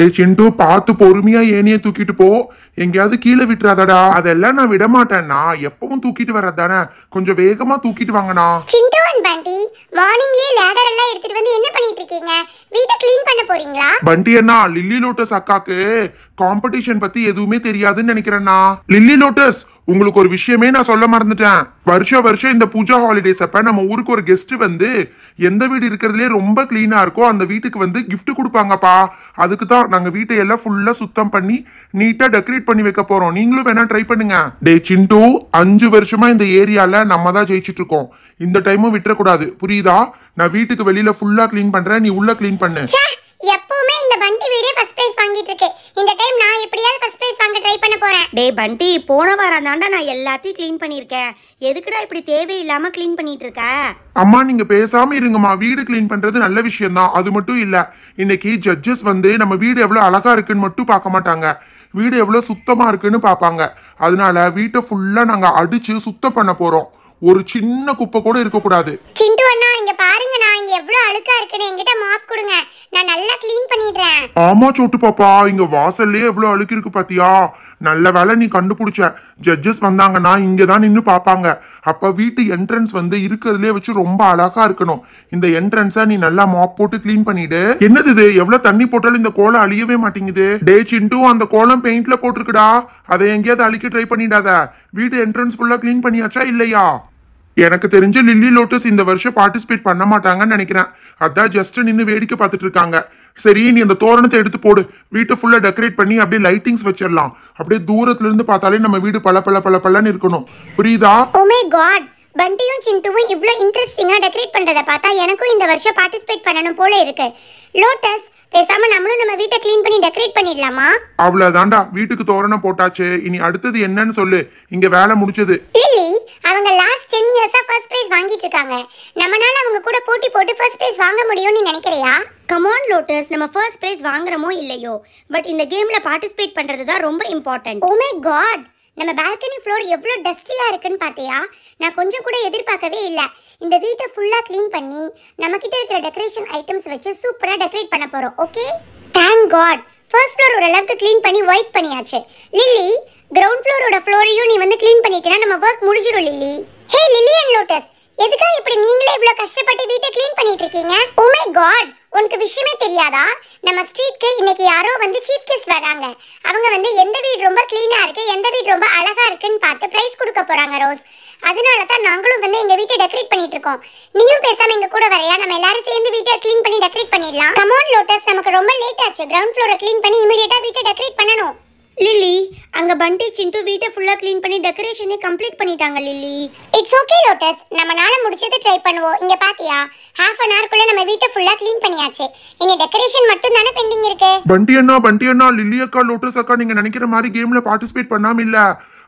டே cent பார்த்து பொறுமையா ஏனைய தூக்கிட்டு போ எங்கேயாவது கீழே விட்டுறாதடா அதெல்லாம் நான் விட மாட்டேன்னா எப்பவும் தூக்கிட்டு வர்றதானே கொஞ்சம் வேகமா தூக்கிட்டு வாங்கண்ணா சிண்டு அண்ட் பண்டி மார்னிங்லயே லேடர் எல்லாம் எடுத்துட்டு வந்து என்ன பண்ணிட்டு இருக்கீங்க வீட்டை க்ளீன் பண்ண போறீங்களா பண்டி அண்ணா லில்லி லோட்டஸ் அக்காக்கு காம்படிஷன் பத்தி எதுவுமே தெரியாதுன்னு நினைக்கிறேன்னா லில்லி லோட்டஸ் உங்களுக்கு ஒரு விஷயமே நான் சொல்ல மறந்துட்டேன் வருஷம் வருஷம் இந்த பூஜா ஹாலிடேஸ் அப்ப நம்ம ஊருக்கு ஒரு கெஸ்ட் வந்து எந்த வீடு இருக்கிறதுலே ரொம்ப கிளீனா இருக்கோ அந்த வீட்டுக்கு வந்து கிஃப்ட் கொடுப்பாங்கப்பா அதுக்கு தான் நாங்க வீட்டை எல்லாம் ஃபுல்லா சுத்தம் பண்ணி நீட்டா டெக்கரேட் பண்ணி வைக்க போறோம் நீங்களும் வேணா ட்ரை பண்ணுங்க டே சிண்டு அஞ்சு வருஷமா இந்த ஏரியால நம்ம தான் ஜெயிச்சிட்டு இருக்கோம் இந்த டைமும் விட்டுறக்கூடாது புரியுதா நான் வீட்டுக்கு வெளியில ஃபுல்லா கிளீன் பண்றேன் நீ உள்ள கிளீன் பண்ணு எப்பவுமே இந்த பண்டி வீடே ஃபர்ஸ்ட் பிரைஸ் வாங்கிட்டு இருக்கு இந்த டைம் நான் எப்படியாவது ஃபர்ஸ்ட் பிரைஸ் வாங்க ட்ரை பண்ண போறேன் டேய் பண்டி போன வாரம் தாண்டா நான் எல்லாத்தையும் க்ளீன் பண்ணியிருக்கேன் எதுக்குடா இப்படி இல்லாம க்ளீன் பண்ணிட்டு இருக்க அம்மா நீங்க பேசாம இருங்கம்மா வீடு க்ளீன் பண்றது நல்ல விஷயம் தான் அது மட்டும் இல்ல இன்னைக்கு ஜட்ஜஸ் வந்து நம்ம வீடு எவ்வளவு அழகா இருக்குன்னு மட்டும் பார்க்க மாட்டாங்க வீடு எவ்வளவு சுத்தமா இருக்குன்னு பார்ப்பாங்க அதனால வீட்டை ஃபுல்லா நாங்க அடிச்சு சுத்தம் பண்ண போறோம் ஒரு சின்ன குப்பை கூட இருக்கக்கூடாது சிந்து அண்ணா இங்க பாருங்க நான் இங்க எவ்வளவு அழுக்கா இருக்குன்னு என்கிட்ட மாப் கொடுங்க நான் நல்லா க்ளீன் பண்ணிடுறேன் ஆமா சோட்டு பாப்பா இங்க வாசல்லே எவ்வளவு அழுக்கு இருக்கு பாத்தியா நல்ல வேலை நீ கண்டுபிடிச்ச ஜட்ஜஸ் வந்தாங்கன்னா இங்க தான் நின்று பாப்பாங்க அப்ப வீட்டு என்ட்ரன்ஸ் வந்து இருக்கிறதுலே வச்சு ரொம்ப அழகா இருக்கணும் இந்த என்ட்ரன்ஸ நீ நல்லா மாப் போட்டு க்ளீன் பண்ணிடு என்னது இது எவ்வளவு தண்ணி போட்டாலும் இந்த கோலம் அழியவே மாட்டேங்குது டே சிந்து அந்த கோலம் பெயிண்ட்ல போட்டிருக்குடா அதை எங்கேயாவது அழுக்கி ட்ரை பண்ணிடாத வீட்டு என்ட்ரன்ஸ் ஃபுல்லா க்ளீன் பண்ணியாச்சா இல்லையா எனக்கு தெரிஞ்ச லில்லி லோட்டஸ் இந்த வருஷம் பார்ட்டிசிபேட் பண்ண மாட்டாங்கன்னு நினைக்கிறேன் அதான் ஜஸ்ட் நின்று வேடிக்கை பார்த்துட்டு இருக்காங்க சரி நீ அந்த தோரணத்தை எடுத்து போடு வீட்டை ஃபுல்லாக டெக்கரேட் பண்ணி அப்படியே லைட்டிங்ஸ் வச்சிடலாம் அப்படியே தூரத்துல இருந்து பார்த்தாலே நம்ம வீடு பல பல பல பலன்னு இருக்கணும் புரியுதா காட் oh பண்டியும் சிந்துவும் இவ்வளவு இன்ட்ரெஸ்டிங்காக டெக்கரேட் பண்றதை பார்த்தா எனக்கும் இந்த வருஷம் பார்ட்டிசிபேட் பண்ணணும் போல இருக்கு லோட்டஸ் பேசாம நம்மளும் நம்ம வீட்டை க்ளீன் பண்ணி டெக்கரேட் பண்ணிடலாமா அவ்வளவுதான்டா வீட்டுக்கு தோரணம் போட்டாச்சு இனி அடுத்தது என்னன்னு சொல்லு இங்க வேலை முடிச்சது லில்லி அவங்க லாஸ்ட் டென் இயர்ஸா ஃபர்ஸ்ட் பிரைஸ் வாங்கிட்டு இருக்காங்க நம்மனால அவங்க கூட போட்டி போட்டு ஃபர்ஸ்ட் பிரைஸ் வாங்க முடியும்னு நினைக்கிறியா கமான் லோட்டஸ் நம்ம ஃபர்ஸ்ட் பிரைஸ் வாங்குறோமோ இல்லையோ பட் இந்த கேம்ல பார்ட்டிசிபேட் பண்றது தான் ரொம்ப இம்பார்ட்டன்ட் ஓ மை காட் நம்ம பால்கனி ஃப்ளோர் எவ்வளோ டஸ்டியாக இருக்குன்னு பார்த்தியா நான் கொஞ்சம் கூட எதிர்பார்க்கவே இல்லை இந்த வீட்டை ஃபுல்லாக க்ளீன் பண்ணி நம்மக்கிட்ட இருக்கிற டெக்கரேஷன் ஐட்டம்ஸ் வச்சு சூப்பராக டெக்கரேட் பண்ண போகிறோம் okay thank God first floor ஓரளவுக்கு க்ளீன் பண்ணி ஒயிட் பண்ணியாச்சு லில்லி கிரவுண்ட் ஃப்ளோரோட ஃப்ளோரையும் நீ வந்து க்ளீன் பண்ணிட்டேனா நம்ம ஒர்க் முடிஞ்சிடும் Lily hey Lily and Lotus எதுக்காக இப்படி நீங்களே இவ்வளோ கஷ்டப்பட்டு வீட்டை க்ளீன் பண்ணிட்டு இருக்கீங்க ஓ மை காட் உனக்கு விஷயமே தெரியாதா நம்ம ஸ்ட்ரீட்க்கு இன்னைக்கு யாரோ வந்து சீஃப் கெஸ்ட் வராங்க அவங்க வந்து எந்த வீடு ரொம்ப க்ளீனாக இருக்கு எந்த வீடு ரொம்ப அழகாக இருக்குன்னு பார்த்து ப்ரைஸ் கொடுக்க போகிறாங்க ரோஸ் அதனால தான் நாங்களும் வந்து எங்கள் வீட்டை டெக்கரேட் பண்ணிட்டு இருக்கோம் நீயும் பேசாமல் எங்கள் கூட வரையா நம்ம எல்லாரும் சேர்ந்து வீட்டை க்ளீன் பண்ணி டெக்கரேட் பண்ணிடலாம் கமோன் லோட்டஸ் நமக்கு ரொம்ப லேட் ஆச்சு கிரவுண்ட் ஃப்ளோரை க்ளீன் பண்ணி இமீடியட்டாக வீட்டை டெக்கரேட் பண்ணணும் லில்லி அங்க பண்டி சிண்டு வீட்டை ஃபுல்லா க்ளீன் பண்ணி டெக்கரேஷனே கம்ப்ளீட் பண்ணிட்டாங்க லில்லி இட்ஸ் ஓகே லோட்டஸ் நம்ம நாள முடிச்சது ட்ரை பண்ணுவோம் இங்க பாத்தியா ஹாஃப் அன் ஹவர் குள்ள நம்ம வீட்டை ஃபுல்லா க்ளீன் பண்ணியாச்சு இனி டெக்கரேஷன் மட்டும் தானே பெண்டிங் இருக்கு பண்டி அண்ணா பண்டி அண்ணா லில்லி அக்கா லோட்டஸ் அக்கா நீங்க நினைக்கிற மாதிரி கேம்ல பார்ட்டிசிபேட் பண்ணாம இல்ல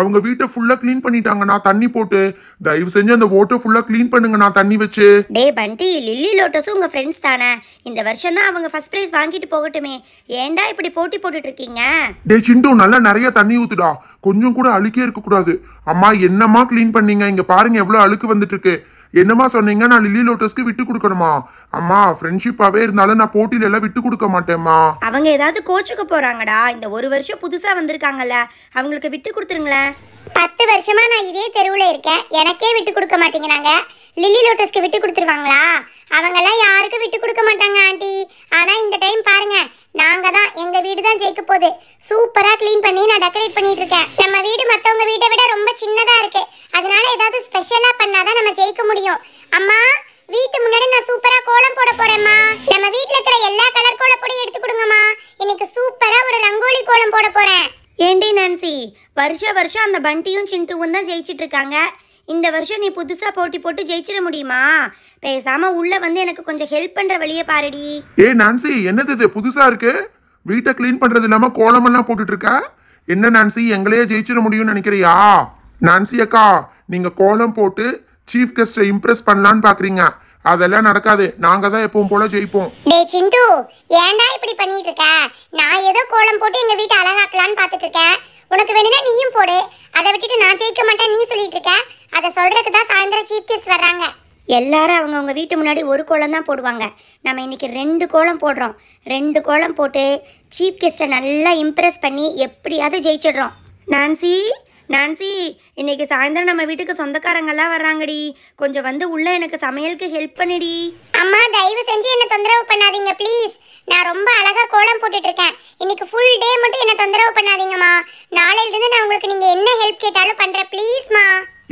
அவங்க வீட்டை ஃபுல்லா க்ளீன் பண்ணிட்டாங்கண்ணா தண்ணி போட்டு தயவு செஞ்சு அந்த ஓட்டை ஃபுல்லா க்ளீன் பண்ணுங்கண்ணா தண்ணி வச்சு டே பண்டி லில்லி லோட்டஸும் உங்க ஃப்ரெண்ட்ஸ் தானே இந்த வருஷம் தான் அவங்க ஃபர்ஸ்ட் பிரைஸ் வாங்கிட்டு போகட்டுமே ஏன்டா இப்படி போட்டி போட்டுட்டு இருக்கீங்க டே சிண்டு நல்லா நிறைய தண்ணி ஊத்துடா கொஞ்சம் கூட அழுக்கே இருக்க கூடாது அம்மா என்னம்மா க்ளீன் பண்ணீங்க இங்க பாருங்க எவ்வளவு அழுக்கு வந்துட்டு இருக்கு என்னமா சொன்னீங்க நான் லில்லி லோட்டஸ்க்கு விட்டு கொடுக்கணுமா அம்மா ஃப்ரெண்ட்ஷிப்பாவே இருந்தாலும் நான் போட்டியில எல்லாம் விட்டு கொடுக்க மாட்டேம்மா அவங்க ஏதாவது கோச்சுக்க போறாங்கடா இந்த ஒரு வருஷம் புதுசா வந்திருக்காங்கல்ல அவங்களுக்கு விட்டு கொடுத்துருங்களேன் பத்து வருஷமாக நான் இதே தெருவில் இருக்கேன் எனக்கே விட்டு கொடுக்க மாட்டேங்கிறாங்க லில்லி லோட்டஸ்க்கு விட்டு கொடுத்துருவாங்களா அவங்கெல்லாம் யாருக்கும் விட்டு கொடுக்க மாட்டாங்க ஆண்டி ஆனால் இந்த டைம் பாருங்க நாங்கள் தான் எங்கள் வீடு தான் ஜெயிக்க போகுது சூப்பராக க்ளீன் பண்ணி நான் டெக்கரேட் பண்ணிட்டு இருக்கேன் நம்ம வீடு மற்றவங்க வீட்டை விட ரொம்ப சின்னதாக இருக்கு அதனால ஏதாவது ஸ்பெஷலாக பண்ணாதான் நம்ம ஜெயிக்க முடியும் அம்மா வீட்டு முன்னாடி நான் சூப்பரா கோலம் போட போறேம்மா நம்ம வீட்டில் இருக்கிற எல்லா கலர் கோலப்பொடியும் எடுத்து கொடுங்கம்மா இன்னைக்கு சூப்பரா ஒரு ரங்கோலி கோலம் போட போறேன் ஏண்டி நான்சி வருஷ வருஷம் அந்த பண்டியும் சிண்டுவும் தான் ஜெயிச்சிட்டு இருக்காங்க இந்த வருஷம் நீ புதுசாக போட்டி போட்டு ஜெயிச்சிட முடியுமா பேசாம உள்ள வந்து எனக்கு கொஞ்சம் ஹெல்ப் பண்ற வழிய பாருடி ஏ நான்சி என்னது இது புதுசா இருக்கு வீட்டை க்ளீன் பண்றது இல்லாம கோலமெல்லாம் போட்டுட்டு இருக்க என்ன நான்சி எங்களையே ஜெயிச்சிட முடியும்னு நினைக்கிறியா நான்சி அக்கா நீங்க கோலம் போட்டு சீஃப் கெஸ்ட்டை இம்ப்ரெஸ் பண்ணலான்னு பாக்குறீங்க அதெல்லாம் நடக்காது நாங்க தான் எப்பவும் போல ஜெயிப்போம் டேய் சிந்து ஏன்டா இப்படி பண்ணிட்டு இருக்க நான் ஏதோ கோலம் போட்டு எங்க வீட்டை அழகாக்கலாம்னு பார்த்துட்டு இருக்கேன் உனக்கு வேணும்னா நீயும் போடு அதை விட்டுட்டு நான் ஜெயிக்க மாட்டேன் நீ சொல்லிட்டு இருக்க அதை சொல்றதுக்கு தான் சாயந்தரம் சீஃப் கெஸ்ட் வர்றாங்க எல்லாரும் அவங்க அவங்க வீட்டு முன்னாடி ஒரு கோலம் தான் போடுவாங்க நம்ம இன்னைக்கு ரெண்டு கோலம் போடுறோம் ரெண்டு கோலம் போட்டு சீஃப் கெஸ்ட்டை நல்லா இம்ப்ரெஸ் பண்ணி எப்படியாவது ஜெயிச்சிடுறோம் நான்சி நான்சி இன்னைக்கு சாயந்தரம் நம்ம வீட்டுக்கு சொந்தக்காரங்கெல்லாம் வர்றாங்கடி கொஞ்சம் வந்து உள்ள எனக்கு சமையலுக்கு ஹெல்ப் பண்ணிடி அம்மா தயவு செஞ்சு என்ன தொந்தரவு பண்ணாதீங்க ப்ளீஸ் நான் ரொம்ப அழகா கோலம் போட்டுட்டு இருக்கேன் இன்னைக்கு ஃபுல் டே மட்டும் என்ன தொந்தரவு பண்ணாதீங்கம்மா நாளையிலேருந்து நான் உங்களுக்கு நீங்க என்ன ஹெல்ப் கேட்டாலும் பண்றேன் ப்ளீஸ்மா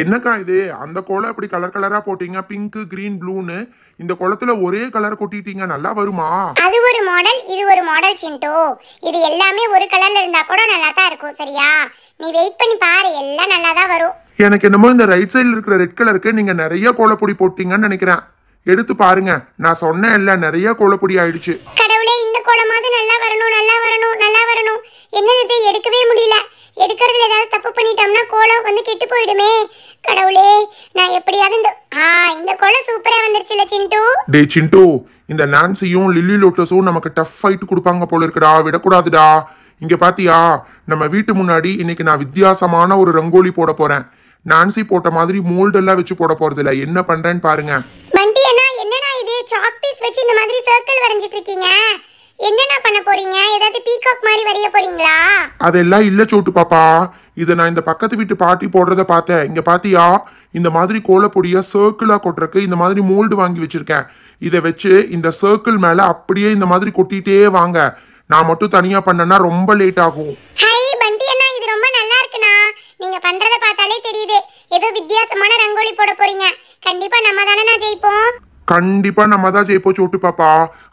என்னக்கா இது அந்த கோலம் இப்படி கலர் கலரா போட்டீங்க பிங்க் கிரீன் ப்ளூன்னு இந்த குளத்துல ஒரே கலர் கொட்டிட்டீங்க நல்லா வருமா அது ஒரு மாடல் இது ஒரு மாடல் சிண்டோ இது எல்லாமே ஒரு கலர்ல இருந்தா கூட நல்லா தான் இருக்கும் சரியா நீ வெயிட் பண்ணி பாரு எல்லாம் நல்லா தான் வரும் எனக்கு என்னமோ இந்த ரைட் சைடுல இருக்கிற ரெட் கலருக்கு நீங்க நிறைய கோலப்பொடி போட்டீங்கன்னு நினைக்கிறேன் எடுத்து பாருங்க நான் சொன்னேன் இல்ல நிறைய கோலப்பொடி ஆயிடுச்சு கடவுள் கோலமாவது நல்லா வரணும் நல்லா வரணும் நல்லா வரணும் என்னது இது எடுக்கவே முடியல எடுக்கிறதுல ஏதாவது தப்பு பண்ணிட்டோம்னா கோலம் வந்து கெட்டு போயிடுமே கடவுளே நான் எப்படியாவது இந்த ஆ இந்த கோலம் சூப்பரா வந்துருச்சுல சிண்டு டே சிண்டு இந்த நான்சியும் லில்லி லோட்டஸும் நமக்கு டஃப் ஃபைட் கொடுப்பாங்க போல இருக்குடா விடக்கூடாதுடா இங்க பாத்தியா நம்ம வீட்டு முன்னாடி இன்னைக்கு நான் வித்தியாசமான ஒரு ரங்கோலி போட போறேன் நான்சி போட்ட மாதிரி எல்லாம் வச்சு போட போறது இல்ல என்ன பண்றேன்னு பாருங்க வண்டி என்னடா இது சாக் பீஸ் வச்சு இந்த மாதிரி சர்க்கிள் வரைஞ்சிட்டு இருக்கீங்க என்னென்ன பண்ண போறீங்க ஏதாவது பீகாக் மாதிரி வரைய போறீங்களா அதெல்லாம் இல்ல சோட்டு பாப்பா இத நான் இந்த பக்கத்து வீட்டு பாட்டி போடுறத பார்த்தேன் இங்க பாத்தியா இந்த மாதிரி கோலப்பொடியா சர்க்கிளா கொட்டுறக்கு இந்த மாதிரி மோல்டு வாங்கி வச்சிருக்கேன் இதை வச்சு இந்த சர்க்கிள் மேல அப்படியே இந்த மாதிரி கொட்டிட்டே வாங்க நான் மட்டும் தனியா பண்ணனா ரொம்ப லேட் ஆகும் ஹை பண்டி அண்ணா இது ரொம்ப நல்லா இருக்குண்ணா நீங்க பண்றத பார்த்தாலே தெரியுது ஏதோ வித்தியாசமான ரங்கோலி போட போறீங்க கண்டிப்பா நம்ம தானே நான் ஜெயிப்போம் கண்டிப்பா நம்ம தான் ஜெயிப்போம் சோட்டு பாப்பா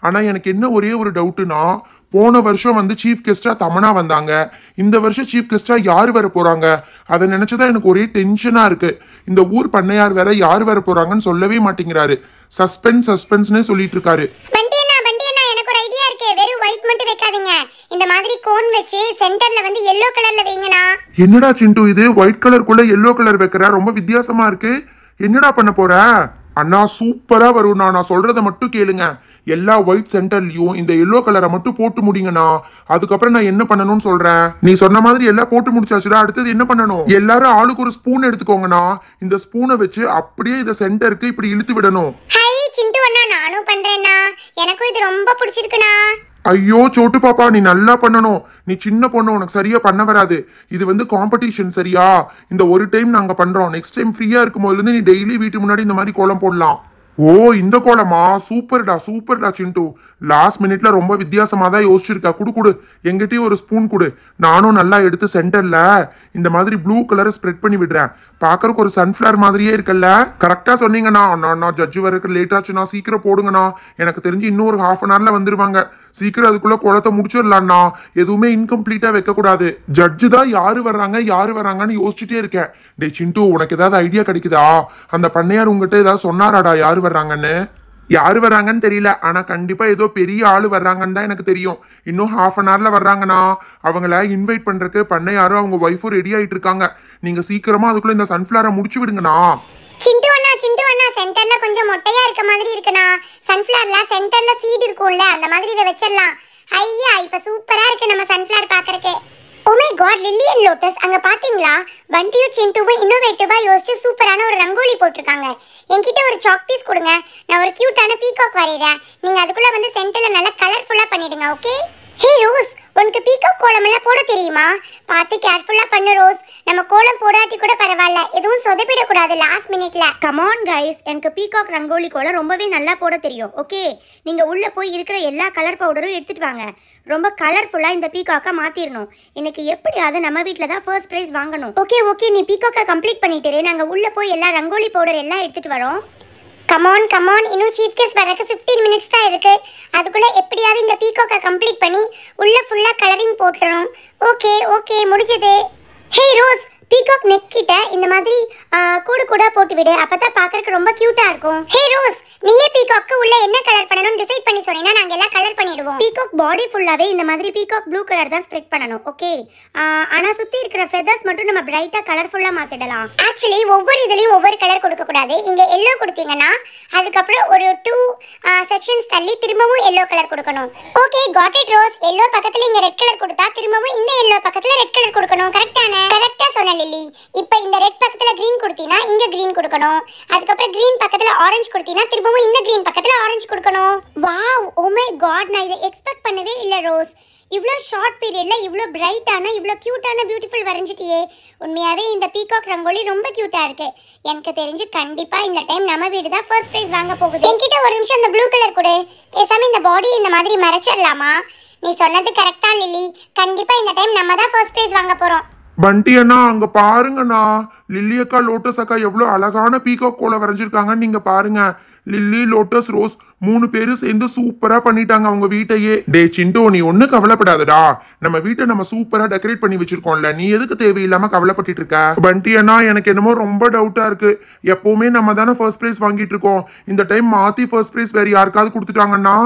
ஆனா எனக்கு என்ன ஒரே ஒரு டவுட்னா போன வருஷம் வந்து சீஃப் கெஸ்டா தமனா வந்தாங்க இந்த வருஷம் சீஃப் கெஸ்டா யார் வர போறாங்க அதை நினைச்சுதான் எனக்கு ஒரே டென்ஷனா இருக்கு இந்த ஊர் பண்ணையார் வேற யார் வர போறாங்கன்னு சொல்லவே மாட்டேங்கிறாரு சஸ்பென்ஸ் சஸ்பென்ஸ்னே சொல்லிட்டு இருக்காரு வெறும் இந்த வச்சு வந்து எல்லோ என்னடா சிண்டு இது ஒயிட் கலருக்குள்ள எல்லோ கலர் வைக்கிற ரொம்ப வித்தியாசமா இருக்கு என்னடா பண்ண போற அண்ணா சூப்பரா வருண்ணா நான் சொல்றதை மட்டும் கேளுங்க எல்லா ஒயிட் சென்டர்லயும் இந்த எல்லோ கலரை மட்டும் போட்டு முடிங்கண்ணா அதுக்கப்புறம் நான் என்ன பண்ணணும்னு சொல்றேன் நீ சொன்ன மாதிரி எல்லாம் போட்டு முடிச்சாச்சுடா அடுத்தது என்ன பண்ணணும் எல்லாரும் ஆளுக்கு ஒரு ஸ்பூன் எடுத்துக்கோங்கண்ணா இந்த ஸ்பூனை வச்சு அப்படியே இதை சென்டருக்கு இப்படி இழுத்து விடணும் நானும் எனக்கும் இது ரொம்ப பிடிச்சிருக்குண்ணா ஐயோ சோட்டு பாப்பா நீ நல்லா பண்ணணும் நீ சின்ன பொண்ணு உனக்கு சரியா பண்ண வராது இது வந்து காம்படிஷன் சரியா இந்த ஒரு டைம் நாங்க பண்றோம் நெக்ஸ்ட் டைம் ஃப்ரீயா இருந்து நீ டெய்லி வீட்டு முன்னாடி இந்த மாதிரி கோலம் போடலாம் ஓ இந்த கோலமா சூப்பர்டா சூப்பர்டா சிண்டு லாஸ்ட் மினிட்ல ரொம்ப வித்தியாசமா தான் யோசிச்சிருக்கா குடு குடு எங்கிட்டயும் ஒரு ஸ்பூன் குடு நானும் நல்லா எடுத்து சென்டர்ல இந்த மாதிரி ப்ளூ கலரை ஸ்ப்ரெட் பண்ணி விடுறேன் பாக்குறதுக்கு ஒரு சன்ஃபிளவர் மாதிரியே இருக்குல்ல கரெக்டா சொன்னீங்கண்ணா நான் ஜட்ஜு வரக்கு லேட் ஆச்சுன்னா சீக்கிரம் போடுங்கண்ணா எனக்கு தெரிஞ்சு இன்னொரு ஹாஃப் அன் ஹவர்ல வந்துருவாங்க சீக்கிரம் அதுக்குள்ள குளத்தை முடிச்சிடலாம்ண்ணா எதுவுமே இன்கம்ப்ளீட்டா வைக்கக்கூடாது ஜட்ஜு தான் யாரு வர்றாங்க யாரு வர்றாங்கன்னு யோசிச்சுட்டே இருக்கேன் டே சிண்டு உனக்கு ஏதாவது ஐடியா கிடைக்குதா அந்த பண்ணையார் உங்ககிட்ட ஏதாவது சொன்னாராடா யாரு வர்றாங்கன்னு யார் வர்றாங்கன்னு தெரியல ஆனால் கண்டிப்பாக ஏதோ பெரிய ஆள் வர்றாங்கன்னு தான் எனக்கு தெரியும் இன்னும் ஹாஃப் அன் ஹவர்ல வர்றாங்கண்ணா அவங்கள இன்வைட் பண்ணுறக்கு பண்ணையாரும் அவங்க ஒய்ஃபும் ரெடி ஆயிட்டு இருக்காங்க நீங்கள் சீக்கிரமாக அதுக்குள்ளே இந்த சன்ஃபிளார முடிச்சு விடுங்கண்ணா சென்டர்ல கொஞ்சம் மொட்டையா இருக்க மாதிரி இருக்குண்ணா சன்ஃபிளவர்ல சென்டர்ல சீட் இருக்கும்ல அந்த மாதிரி இதை வச்சிடலாம் ஐயா இப்ப சூப்பரா இருக்கு நம்ம சன்ஃபிளவர் பாக்குறதுக்கு ஓமே காட் லில்லியன் லோட்டஸ் அங்க பார்த்தீங்களா வண்டியும் சிண்டுவும் இன்னோவேட்டிவா யோசிச்சு சூப்பரான ஒரு ரங்கோலி போட்டிருக்காங்க என்கிட்ட ஒரு சாக் பீஸ் கொடுங்க நான் ஒரு கியூட்டான பீகாக் வரைகிறேன் நீங்கள் அதுக்குள்ள வந்து சென்டர்ல நல்லா கலர்ஃபுல்லாக பண்ணிவிடுங்க ஓகே ஹே ரோஸ் உனக்கு கோலம் எல்லாம் போட தெரியுமா பார்த்து கேர்ஃபுல்லாக பண்ணு ரோஸ் நம்ம கோலம் போடாட்டி கூட பரவாயில்ல எதுவும் கூடாது லாஸ்ட் மினிட்ல கமான் கைஸ் எனக்கு பீகாக் ரங்கோலி கோலம் ரொம்பவே நல்லா போட தெரியும் ஓகே நீங்கள் உள்ளே போய் இருக்கிற எல்லா கலர் பவுடரும் எடுத்துகிட்டு வாங்க ரொம்ப கலர்ஃபுல்லாக இந்த பீகாக்கை மாற்றிடணும் இன்னைக்கு எப்படியாவது நம்ம வீட்டில் தான் ஃபர்ஸ்ட் ப்ரைஸ் வாங்கணும் ஓகே ஓகே நீ பீகாக்க கம்ப்ளீட் பண்ணிட்டுரு நாங்கள் உள்ளே போய் எல்லா ரங்கோலி பவுடர் எல்லாம் எடுத்துகிட்டு வரோம் கமான் கமான் இன்னும் சீஃப் கெஸ்ட் வரக்கு ஃபிஃப்டீன் மினிட்ஸ் தான் இருக்குது அதுக்குள்ளே எப்படியாவது இந்த பீகோக்கை கம்ப்ளீட் பண்ணி உள்ளே ஃபுல்லாக கலரிங் போட்டுடணும் ஓகே ஓகே முடிஞ்சது ஹே ரோஸ் பீகாக் நெக் கிட்ட இந்த மாதிரி கூடு கூட போட்டு விடு அப்பதான் பாக்குறதுக்கு ரொம்ப கியூட்டா இருக்கும் ஹே ரோஸ் நீயே பீகாக்கு உள்ள என்ன கலர் பண்ணணும் டிசைட் பண்ணி சொன்னீங்கன்னா நாங்க எல்லாம் கலர் பண்ணிடுவோம் பீகாக் பாடி ஃபுல்லாவே இந்த மாதிரி பீகாக் ப்ளூ கலர் தான் ஸ்ப்ரெட் பண்ணணும் ஓகே ஆனா சுத்தி இருக்கிற ஃபெதர்ஸ் மட்டும் நம்ம பிரைட்டா கலர்ஃபுல்லா மாத்திடலாம் ஆக்சுவலி ஒவ்வொரு இதுலயும் ஒவ்வொரு கலர் கொடுக்க கூடாது இங்க எல்லோ கொடுத்தீங்கன்னா அதுக்கப்புறம் ஒரு டூ செக்ஷன்ஸ் தள்ளி திரும்பவும் எல்லோ கலர் கொடுக்கணும் okay got it rose yellow பக்கத்துல இங்க ரெட் கலர் கொடுத்தா திரும்பவும் இந்த எல்லோ பக்கத்துல ரெட் கலர் கொடுக்கணும் கரெக்டான கரெக்டா சொன்ன தான் லில்லி இப்போ இந்த ரெட் பக்கத்தில் க்ரீன் கொடுத்தீங்கன்னா இங்கே க்ரீன் கொடுக்கணும் அதுக்கப்புறம் க்ரீன் பக்கத்தில் ஆரஞ்சு கொடுத்தீங்கன்னா திரும்பவும் இந்த க்ரீன் பக்கத்தில் ஆரஞ்சு கொடுக்கணும் வா உமே காட் நான் இதை எக்ஸ்பெக்ட் பண்ணவே இல்லை ரோஸ் இவ்வளோ ஷார்ட் பீரியடில் இவ்வளோ பிரைட்டான இவ்வளோ க்யூட்டான பியூட்டிஃபுல் வரைஞ்சிட்டியே உண்மையாகவே இந்த பீகாக் ரங்கோலி ரொம்ப க்யூட்டாக இருக்குது எனக்கு தெரிஞ்சு கண்டிப்பாக இந்த டைம் நம்ம வீடு தான் ஃபர்ஸ்ட் ப்ரைஸ் வாங்க போகுது என்கிட்ட ஒரு நிமிஷம் இந்த ப்ளூ கலர் கூட பேசாமல் இந்த பாடி இந்த மாதிரி மறைச்சிடலாமா நீ சொன்னது கரெக்டாக லில்லி கண்டிப்பாக இந்த டைம் நம்ம தான் ஃபர்ஸ்ட் ப்ரைஸ் வாங்க போகிறோம் பண்டி அண்ணா அங்க பாருங்கண்ணா லில்லி அக்கா லோட்டஸ் அக்கா எவ்வளோ அழகான பீகா கோலை வரைஞ்சிருக்காங்கன்னு நீங்க பாருங்க லில்லி லோட்டஸ் ரோஸ் மூணு பேரும் சேர்ந்து சூப்பரா பண்ணிட்டாங்க அவங்க வீட்டையே டே சிண்டோ நீ ஒன்றும் கவலைப்படாதடா நம்ம வீட்டை நம்ம சூப்பரா டெக்கரேட் பண்ணி வச்சிருக்கோம்ல நீ எதுக்கு தேவையில்லாம கவலைப்பட்டு இருக்க பண்டி அண்ணா எனக்கு என்னமோ ரொம்ப டவுட்டா இருக்கு எப்பவுமே நம்ம தானே ஃபர்ஸ்ட் பிரைஸ் வாங்கிட்டு இருக்கோம் இந்த டைம் மாத்தி ஃபர்ஸ்ட் பிரைஸ் வேற யாருக்காவது கொடுத்துட்டாங்கன்னா